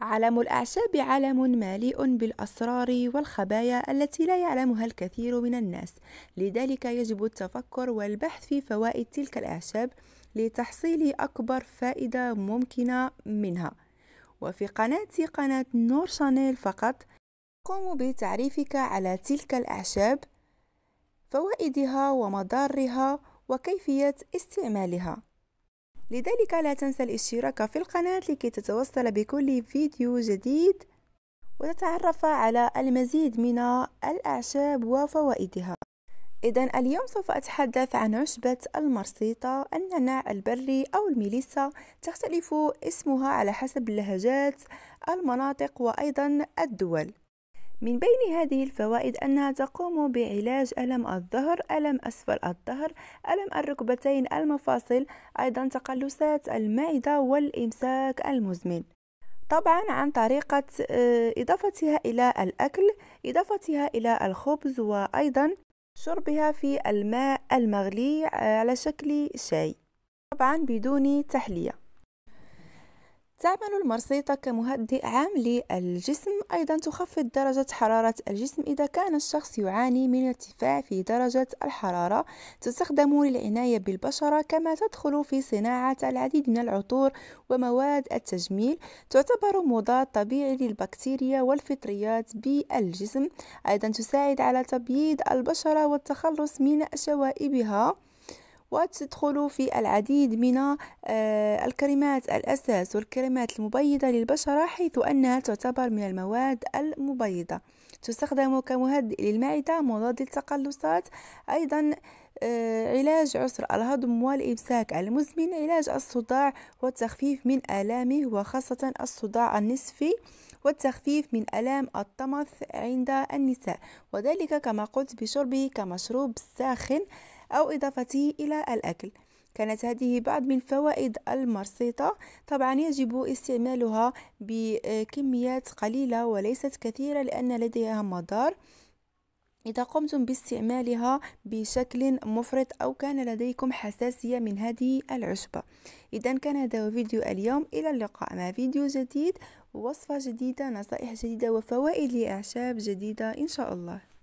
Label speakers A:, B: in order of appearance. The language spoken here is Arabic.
A: عالم الأعشاب عالم مليء بالأسرار والخبايا التي لا يعلمها الكثير من الناس، لذلك يجب التفكر والبحث في فوائد تلك الأعشاب لتحصيل أكبر فائدة ممكنة منها. وفي قناتي قناة نور شانيل فقط قوم بتعريفك على تلك الأعشاب، فوائدها ومضارها وكيفية استعمالها. لذلك لا تنسى الاشتراك في القناة لكي تتوصل بكل فيديو جديد وتتعرف على المزيد من الأعشاب وفوائدها إذا اليوم سوف أتحدث عن عشبة المرسيطة النعناع البري أو الميليسا تختلف اسمها على حسب اللهجات المناطق وأيضا الدول من بين هذه الفوائد أنها تقوم بعلاج ألم الظهر، ألم أسفل الظهر، ألم الركبتين، المفاصل، أيضا تقلصات المعدة والإمساك المزمن. طبعا عن طريقة آه، إضافتها إلى الأكل، إضافتها إلى الخبز وأيضا شربها في الماء المغلي على شكل شاي، طبعا بدون تحلية. تعمل المرسيطة كمهدئ عام للجسم أيضا تخفض درجة حرارة الجسم إذا كان الشخص يعاني من ارتفاع في درجة الحرارة تستخدم للعناية بالبشرة كما تدخل في صناعة العديد من العطور ومواد التجميل تعتبر مضاد طبيعي للبكتيريا والفطريات بالجسم أيضا تساعد على تبييض البشرة والتخلص من شوائبها وتدخل في العديد من آه، الكلمات الأساس والكلمات المبيضة للبشرة حيث أنها تعتبر من المواد المبيضة تستخدم كمهدئ للمعدة مضاد للتقلصات أيضا آه، علاج عسر الهضم والإمساك المزمن علاج الصداع والتخفيف من آلامه وخاصة الصداع النصفي والتخفيف من آلام الطمث عند النساء وذلك كما قلت بشربه كمشروب ساخن أو إضافته إلى الأكل كانت هذه بعض من فوائد المرسيطة طبعا يجب استعمالها بكميات قليلة وليست كثيرة لأن لديها مضار إذا قمتم باستعمالها بشكل مفرط أو كان لديكم حساسية من هذه العشبة إذا كان هذا فيديو اليوم إلى اللقاء مع فيديو جديد وصفة جديدة نصائح جديدة وفوائد لأعشاب جديدة إن شاء الله